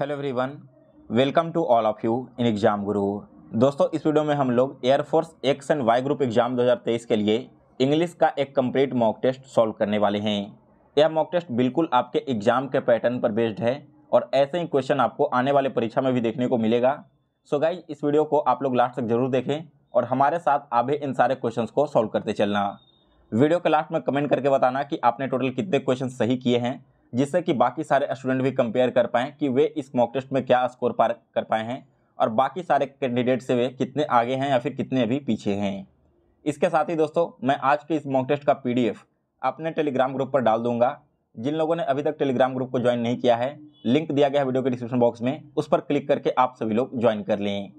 hello everyone welcome to all of you in exam guru दोस्तों इस video में हम लोग air force X and Y group exam 2023 के लिए इंग्लिश का एक कंप्लीट मॉक टेस्ट सॉल्व करने वाले हैं यह मॉक टेस्ट बिल्कुल आपके एग्ज़ाम के पैटर्न पर बेस्ड है और ऐसे ही क्वेश्चन आपको आने वाले परीक्षा में भी देखने को मिलेगा सो गाइज इस वीडियो को आप लोग लास्ट तक जरूर देखें और हमारे साथ आप इन सारे क्वेश्चन को सॉल्व करते चलना वीडियो के लास्ट में कमेंट करके बताना कि आपने टोटल कितने क्वेश्चन सही किए हैं जिससे कि बाकी सारे स्टूडेंट भी कंपेयर कर पाएँ कि वे इस मॉक टेस्ट में क्या स्कोर पार कर पाए हैं और बाकी सारे कैंडिडेट से वे कितने आगे हैं या फिर कितने अभी पीछे हैं इसके साथ ही दोस्तों मैं आज के इस मॉक टेस्ट का पी अपने टेलीग्राम ग्रुप पर डाल दूंगा जिन लोगों ने अभी तक टेलीग्राम ग्रुप को ज्वाइन नहीं किया है लिंक दिया गया है वीडियो के डिस्क्रिप्शन बॉक्स में उस पर क्लिक करके आप सभी लोग ज्वाइन कर लें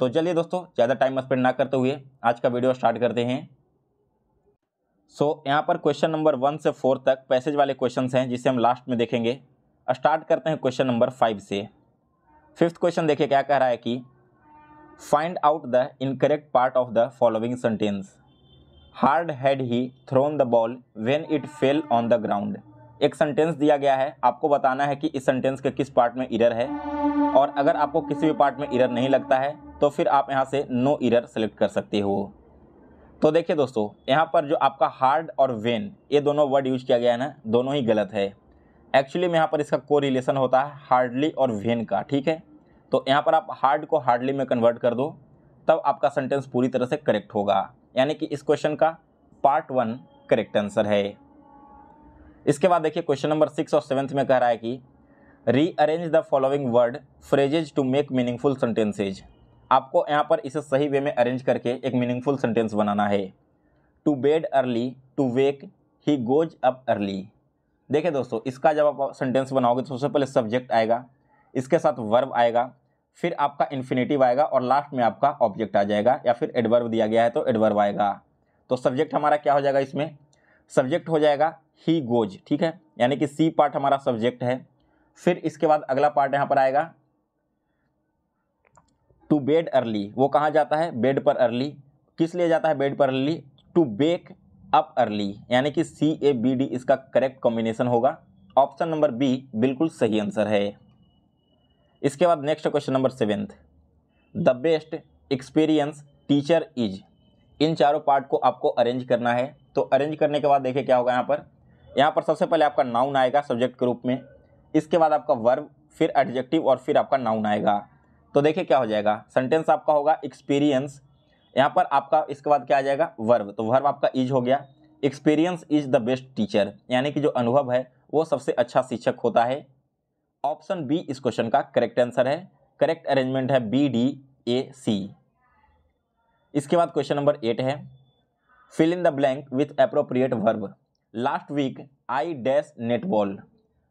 तो चलिए दोस्तों ज़्यादा टाइम स्पेंड ना करते हुए आज का वीडियो स्टार्ट करते हैं सो so, यहाँ पर क्वेश्चन नंबर वन से फोर तक पैसेज वाले क्वेश्चंस हैं जिसे हम लास्ट में देखेंगे स्टार्ट करते हैं क्वेश्चन नंबर फाइव से फिफ्थ क्वेश्चन देखिए क्या कह रहा है कि find out the incorrect part of the following sentence hard had he thrown the ball when it fell on the ground एक सेंटेंस दिया गया है आपको बताना है कि इस सेंटेंस के किस पार्ट में इरर है और अगर आपको किसी भी पार्ट में इरर नहीं लगता है तो फिर आप यहाँ से नो इरर सेलेक्ट कर सकते हो तो देखिए दोस्तों यहाँ पर जो आपका हार्ड और वेन ये दोनों वर्ड यूज किया गया है ना दोनों ही गलत है एक्चुअली में यहाँ पर इसका को रिलेशन होता है हार्डली और वेन का ठीक है तो यहाँ पर आप हार्ड को हार्डली में कन्वर्ट कर दो तब आपका सेंटेंस पूरी तरह से करेक्ट होगा यानी कि इस क्वेश्चन का पार्ट वन करेक्ट आंसर है इसके बाद देखिए क्वेश्चन नंबर सिक्स और सेवन्थ में कह रहा है कि rearrange the following word phrases to make meaningful sentences आपको यहाँ पर इसे सही वे में अरेंज करके एक मीनिंगफुल सेंटेंस बनाना है to bed early to wake he goes up early देखिए दोस्तों इसका जब आप सेंटेंस बनाओगे तो सबसे पहले सब्जेक्ट आएगा इसके साथ वर्ब आएगा फिर आपका इन्फिनेटिव आएगा और लास्ट में आपका ऑब्जेक्ट आ जाएगा या फिर एडवर्ब दिया गया है तो एडवर्ब आएगा तो सब्जेक्ट हमारा क्या हो जाएगा इसमें सब्जेक्ट हो जाएगा ही गोज ठीक है यानी कि सी पार्ट हमारा सब्जेक्ट है फिर इसके बाद अगला पार्ट यहाँ पर आएगा टू बेड अर्ली वो कहाँ जाता है बेड पर अर्ली किस लिए जाता है बेड पर early to wake up early यानी कि सी ए बी डी इसका करेक्ट कॉम्बिनेशन होगा ऑप्शन नंबर बी बिल्कुल सही आंसर है इसके बाद next question number seventh the best experience teacher is इन चारों पार्ट को आपको अरेंज करना है तो अरेंज करने के बाद देखिए क्या होगा यहाँ पर यहाँ पर सबसे पहले आपका नाउन आएगा सब्जेक्ट के रूप में इसके बाद आपका वर्ब फिर एडजेक्टिव और फिर आपका नाउन आएगा तो देखिए क्या हो जाएगा सेंटेंस आपका होगा एक्सपीरियंस यहाँ पर आपका इसके बाद क्या आ जाएगा वर्ब तो वर्ब आपका इज हो गया experience is the best teacher यानी कि जो अनुभव है वो सबसे अच्छा शिक्षक होता है ऑप्शन बी इस क्वेश्चन का करेक्ट आंसर है करेक्ट अरेंजमेंट है बी डी ए सी इसके बाद क्वेश्चन नंबर एट है fill in the blank with appropriate verb last week I dash netball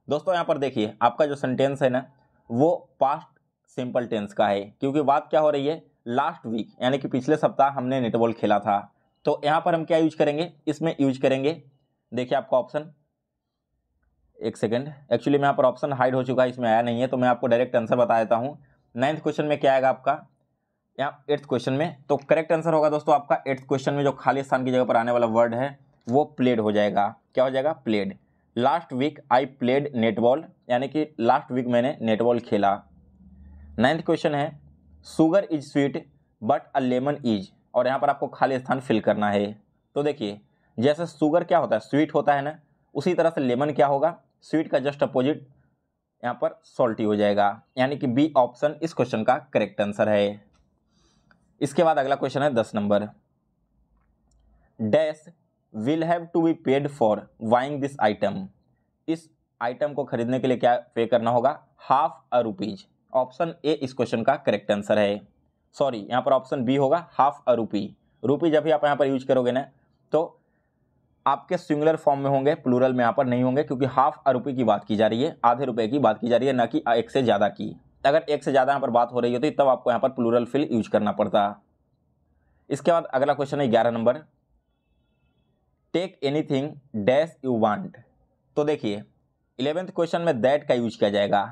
दोस्तों यहाँ पर देखिए आपका जो सेंटेंस है ना वो पास्ट सिंपल टेंस का है क्योंकि बात क्या हो रही है लास्ट वीक यानी कि पिछले सप्ताह हमने नेटबॉल खेला था तो यहाँ पर हम क्या यूज करेंगे इसमें यूज करेंगे देखिए आपका ऑप्शन एक सेकेंड एक्चुअली मैं यहाँ पर ऑप्शन हाइड हो चुका है इसमें आया नहीं है तो मैं आपको डायरेक्ट आंसर बता देता हूँ नाइन्थ क्वेश्चन में क्या आएगा आपका यहाँ एट्थ क्वेश्चन में तो करेक्ट आंसर होगा दोस्तों आपका एट्थ क्वेश्चन में जो खाली स्थान की जगह पर आने वाला वर्ड है वो प्लेड हो जाएगा क्या हो जाएगा played last week I played netball यानी कि लास्ट वीक मैंने नेटबॉल खेला नाइन्थ क्वेश्चन है sugar is sweet but a lemon is और यहाँ पर आपको खाली स्थान फिल करना है तो देखिए जैसे सुगर क्या होता है स्वीट होता है ना उसी तरह से लेमन क्या होगा स्वीट का जस्ट अपोजिट यहाँ पर सॉल्टी हो जाएगा यानी कि बी ऑप्शन इस क्वेश्चन का करेक्ट आंसर है इसके बाद अगला क्वेश्चन है दस number dash will have to be paid for buying this item इस आइटम को खरीदने के लिए क्या पे करना होगा half a rupees option A इस क्वेश्चन का करेक्ट आंसर है सॉरी यहाँ पर ऑप्शन बी होगा हाफ अ रूपी रूपी जब भी आप यहाँ पर यूज करोगे ना तो आपके सिंगुलर फॉर्म में होंगे प्लूरल में यहाँ पर नहीं होंगे क्योंकि हाफ अ रूपी की बात की जा रही है आधे रुपये की बात की जा रही है ना कि एक से ज़्यादा की अगर एक से ज़्यादा यहाँ पर बात हो रही होती तब आपको यहाँ पर प्लूरल फिल यूज करना पड़ता इसके बाद अगला क्वेश्चन है ग्यारह number take anything dash you want तो देखिए इलेवेंथ क्वेश्चन में दैट का यूज किया जाएगा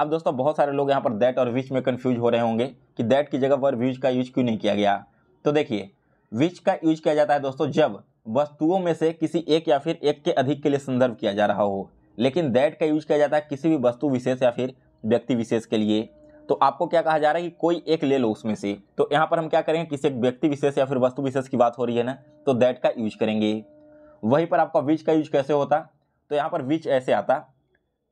अब दोस्तों बहुत सारे लोग यहाँ पर दैट और विच में कन्फ्यूज हो रहे होंगे कि दैट की जगह पर विच का यूज क्यों नहीं किया गया तो देखिए विच का यूज किया जाता है दोस्तों जब वस्तुओं में से किसी एक या फिर एक के अधिक के लिए संदर्भ किया जा रहा हो लेकिन दैट का यूज किया जाता है किसी भी वस्तु विशेष या फिर व्यक्ति विशेष के लिए तो आपको क्या कहा जा रहा है कि कोई एक ले लो उसमें से तो यहाँ पर हम क्या करेंगे किसी एक व्यक्ति विशेष या फिर वस्तु विशेष की बात हो रही है ना तो दैट का यूज करेंगे वहीं पर आपका विच का यूज कैसे होता तो यहाँ पर विच ऐसे आता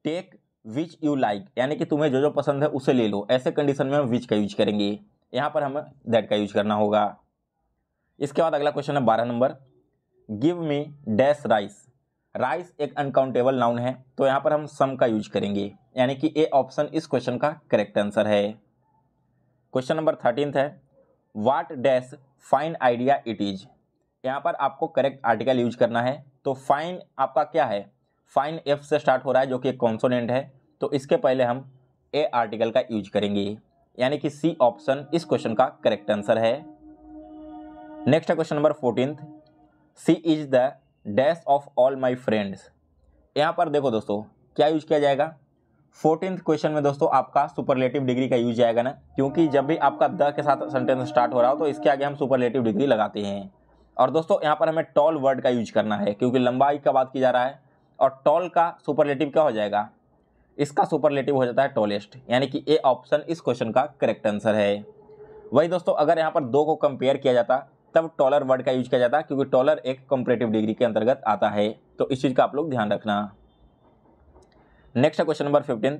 टेक विच यू लाइक यानी कि तुम्हें जो जो पसंद है उसे ले लो ऐसे कंडीशन में हम विच का यूज करेंगे यहाँ पर हमें दैट का यूज करना होगा इसके बाद अगला क्वेश्चन है बारह number give me dash rice rice एक अनकाउंटेबल नाउन है तो यहाँ पर हम सम का यूज करेंगे यानी कि ए ऑप्शन इस क्वेश्चन का करेक्ट आंसर है क्वेश्चन नंबर थर्टीनथ है what dash fine idea it is यहाँ पर आपको करेक्ट आर्टिकल यूज करना है तो फाइन आपका क्या है फाइन एफ से स्टार्ट हो रहा है जो कि एक कॉन्सोनेंट है तो इसके पहले हम ए आर्टिकल का यूज करेंगे यानी कि सी ऑप्शन इस क्वेश्चन का करेक्ट आंसर है नेक्स्ट है question number fourteen she is the dash of all my friends यहाँ पर देखो दोस्तों क्या यूज किया जाएगा फोर्टीन क्वेश्चन में दोस्तों आपका सुपरलेटिव डिग्री का यूज जाएगा ना क्योंकि जब भी आपका द के साथ सेंटेंस स्टार्ट हो रहा हो तो इसके आगे हम सुपरलेटिव डिग्री लगाते हैं और दोस्तों यहाँ पर हमें टॉल वर्ड का यूज करना है क्योंकि लंबाई का बात की जा रहा है और टॉल का सुपरलेटिव क्या हो जाएगा इसका सुपरलेटिव हो जाता है टॉलेस्ट यानी कि ए ऑप्शन इस क्वेश्चन का करेक्ट आंसर है वही दोस्तों अगर यहाँ पर दो को कंपेयर किया जाता तब टॉलर वर्ड का यूज किया जाता क्योंकि टॉलर एक कंपरेटिव डिग्री के अंतर्गत आता है तो इस चीज़ का आप लोग ध्यान रखना next question number fifteenth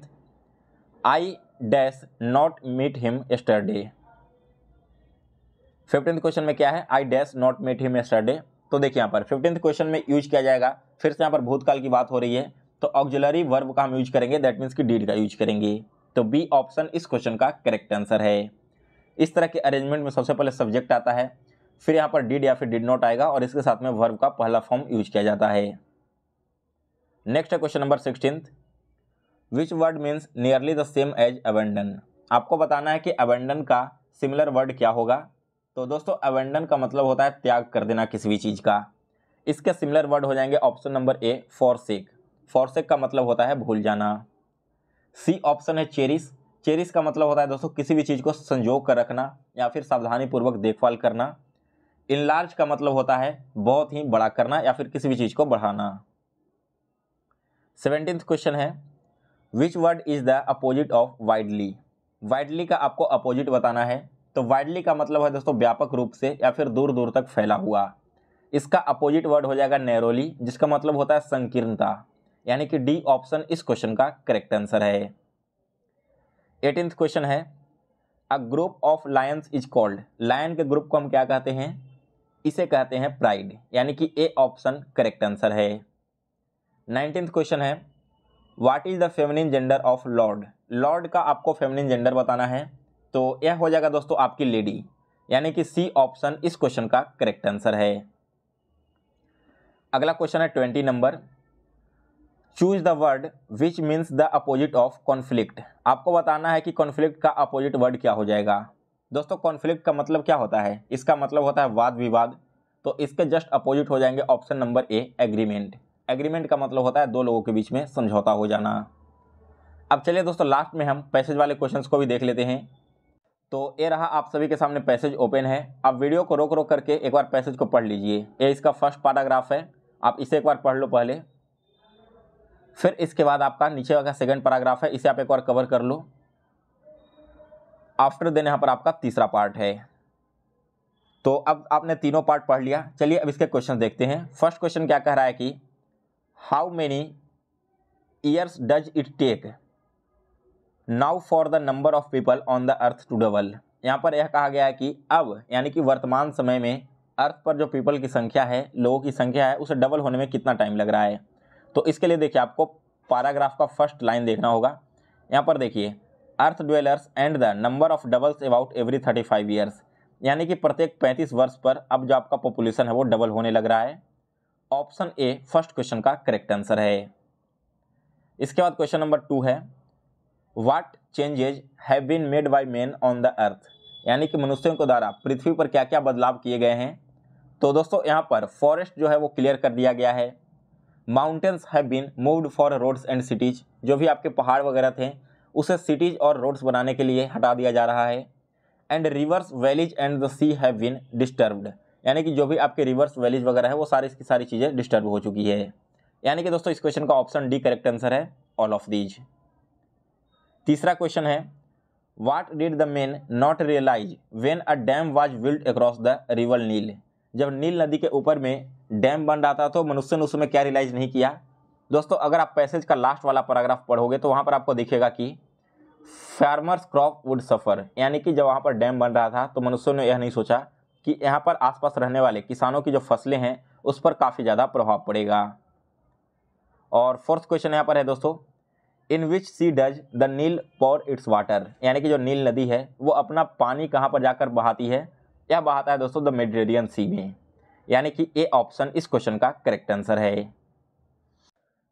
I dash not meet him yesterday fifteenth question में क्या है I dash not meet him yesterday तो देखिए यहाँ पर फिफ्टींथ क्वेश्चन में यूज किया जाएगा फिर से यहाँ पर भूतकाल की बात हो रही है तो ऑक्जुलरी वर्ब का हम यूज करेंगे दैट मीन्स की डीड का यूज करेंगे तो बी ऑप्शन इस क्वेश्चन का करेक्ट आंसर है इस तरह के अरेंजमेंट में सबसे पहले सब्जेक्ट आता है फिर यहाँ पर डिड या फिर डिड नॉट आएगा और इसके साथ में वर्ब का पहला फॉर्म यूज किया जाता है नेक्स्ट है question number sixteen which word means nearly the same as abandon आपको बताना है कि अबेंडन का सिमिलर वर्ड क्या होगा तो दोस्तों अवेंडन का मतलब होता है त्याग कर देना किसी भी चीज़ का इसके सिमिलर वर्ड हो जाएंगे option number A forsake forsake का मतलब होता है भूल जाना सी ऑप्शन है चेरिस चेरिस का मतलब होता है दोस्तों किसी भी चीज़ को संजो कर रखना या फिर सावधानीपूर्वक देखभाल करना इनलार्ज का मतलब होता है बहुत ही बड़ा करना या फिर किसी भी चीज़ को बढ़ाना सेवेंटीन क्वेश्चन है which word is the opposite of widely widely का आपको अपोजिट बताना है तो वाइडली का मतलब है दोस्तों व्यापक रूप से या फिर दूर दूर तक फैला हुआ इसका अपोजिट वर्ड हो जाएगा नैरोली जिसका मतलब होता है संकीर्णता यानी कि डी ऑप्शन इस क्वेश्चन का करेक्ट आंसर है एटीन क्वेश्चन है a group of lions is called lion के ग्रुप को हम क्या कहते हैं इसे कहते हैं प्राइड यानी कि ए ऑप्शन करेक्ट आंसर है नाइनटीन क्वेश्चन है what is the feminine gender of lord lord का आपको फेमिनिन जेंडर बताना है तो यह हो जाएगा दोस्तों आपकी लेडी यानी कि सी ऑप्शन इस क्वेश्चन का करेक्ट आंसर है अगला क्वेश्चन है twenty number choose the word which means the opposite of conflict आपको बताना है कि कॉन्फ्लिक्ट का अपोजिट वर्ड क्या हो जाएगा दोस्तों कॉन्फ्लिक्ट का मतलब क्या होता है इसका मतलब होता है वाद विवाद तो इसके जस्ट अपोजिट हो जाएंगे option number A agreement agreement का मतलब होता है दो लोगों के बीच में समझौता हो जाना अब चलिए दोस्तों लास्ट में हम पैसेज वाले क्वेश्चंस को भी देख लेते हैं तो ये रहा आप सभी के सामने पैसेज ओपन है आप वीडियो को रोक रोक करके एक बार पैसेज को पढ़ लीजिए ये इसका फर्स्ट पैराग्राफ है आप इसे एक बार पढ़ लो पहले फिर इसके बाद आपका नीचे का सेकंड पैराग्राफ है इसे आप एक बार कवर कर लो आफ्टर देन यहाँ पर आपका तीसरा पार्ट है तो अब आपने तीनों पार्ट पढ़ लिया चलिए अब इसके क्वेश्चन देखते हैं फर्स्ट क्वेश्चन क्या कह रहा है कि how many years does it take now for the number of people on the earth to double यहाँ पर यह कहा गया है कि अब यानी कि वर्तमान समय में अर्थ पर जो पीपल की संख्या है लोगों की संख्या है उसे डबल होने में कितना टाइम लग रहा है तो इसके लिए देखिए आपको पैराग्राफ का फर्स्ट लाइन देखना होगा यहाँ पर देखिए earth dwellers and the number of doubles about every thirty five years यानी कि प्रत्येक पैंतीस वर्ष पर अब जो आपका पॉपुलेशन है वो डबल होने लग रहा है ऑप्शन ए फर्स्ट क्वेश्चन का करेक्ट आंसर है इसके बाद क्वेश्चन नंबर टू है what changes have been made by man on the earth यानी कि मनुष्यों के द्वारा पृथ्वी पर क्या क्या बदलाव किए गए हैं तो दोस्तों यहाँ पर फॉरेस्ट जो है वो क्लियर कर दिया गया है mountains have been moved for roads and cities जो भी आपके पहाड़ वगैरह थे उसे सिटीज़ और रोड्स बनाने के लिए हटा दिया जा रहा है and rivers valleys and the sea have been disturbed यानी कि जो भी आपके रिवर्स वैलीज वगैरह है वो सारी की सारी चीज़ें डिस्टर्ब हो चुकी है यानी कि दोस्तों इस क्वेश्चन का ऑप्शन डी करेक्ट आंसर है ऑल ऑफ दीज तीसरा क्वेश्चन है what did the man not realise when a dam was build across the river Nile जब नील नदी के ऊपर में डैम बन रहा था तो मनुष्य ने उसमें क्या रियलाइज नहीं किया दोस्तों अगर आप पैसेज का लास्ट वाला पैराग्राफ पढ़ोगे तो वहाँ पर आपको दिखेगा कि फार्मर्स क्रॉप वुड सफ़र यानी कि जब वहाँ पर डैम बन रहा था तो मनुष्यों ने यह नहीं सोचा कि यहाँ पर आसपास रहने वाले किसानों की जो फसलें हैं उस पर काफ़ी ज़्यादा प्रभाव पड़ेगा और फोर्थ क्वेश्चन यहाँ पर है दोस्तों in which sea does the Nile pour its water यानी कि जो नील नदी है वो अपना पानी कहाँ पर जाकर बहाती है यह बहाता है दोस्तों द मेडिटेरियन सी में यानी कि ए ऑप्शन इस क्वेश्चन का करेक्ट आंसर है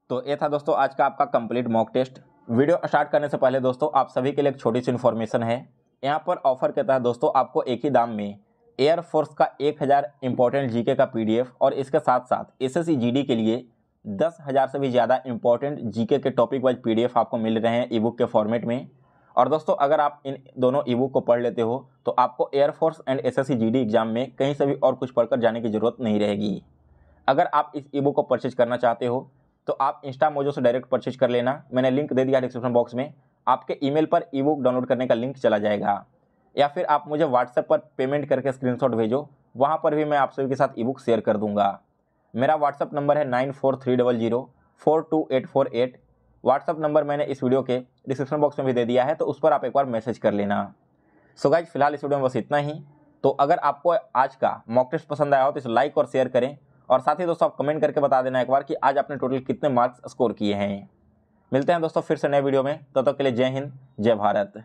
तो ये था दोस्तों आज का आपका complete mock test video start करने से पहले दोस्तों आप सभी के लिए एक छोटी सी इन्फॉर्मेशन है यहाँ पर ऑफर के तहत दोस्तों आपको एक ही दाम में एयरफोर्स का एक हज़ार इंपॉर्टेंट जी का पी और इसके साथ साथ एस एस के लिए दस हज़ार से भी ज़्यादा इंपॉर्टेंट जीके के टॉपिक वाइज पीडीएफ आपको मिल रहे हैं ई बुक के फॉर्मेट में और दोस्तों अगर आप इन दोनों ई बुक को पढ़ लेते हो तो आपको air force and S S exam में कहीं से भी और कुछ पढ़कर जाने की ज़रूरत नहीं रहेगी अगर आप इस ई बुक को परचेज करना चाहते हो तो आप इंस्टा मोजो से डायरेक्ट परचेज कर लेना मैंने लिंक दे दिया डिस्क्रिप्शन बॉक्स में आपके ईमेल पर ई बुक डाउनलोड करने का लिंक चला जाएगा या फिर आप मुझे व्हाट्सएप पर पेमेंट करके स्क्रीनशॉट भेजो वहाँ पर भी मैं आप सभी के साथ ई बुक शेयर कर दूँगा मेरा व्हाट्सअप नंबर है nine four three double zero four two eight four eight WhatsApp number मैंने इस वीडियो के डिस्क्रिप्शन बॉक्स में भी दे दिया है तो उस पर आप एक बार मैसेज कर लेना सो गाइज फिलहाल इस वीडियो में बस इतना ही तो अगर आपको आज का मॉक टेस्ट पसंद आया हो तो इसे लाइक और शेयर करें और साथ ही दोस्तों आप कमेंट करके बता देना एक बार कि आज आपने टोटल कितने मार्क्स स्कोर किए हैं मिलते हैं दोस्तों फिर से नए वीडियो में तब तो तक के लिए जय हिंद जय भारत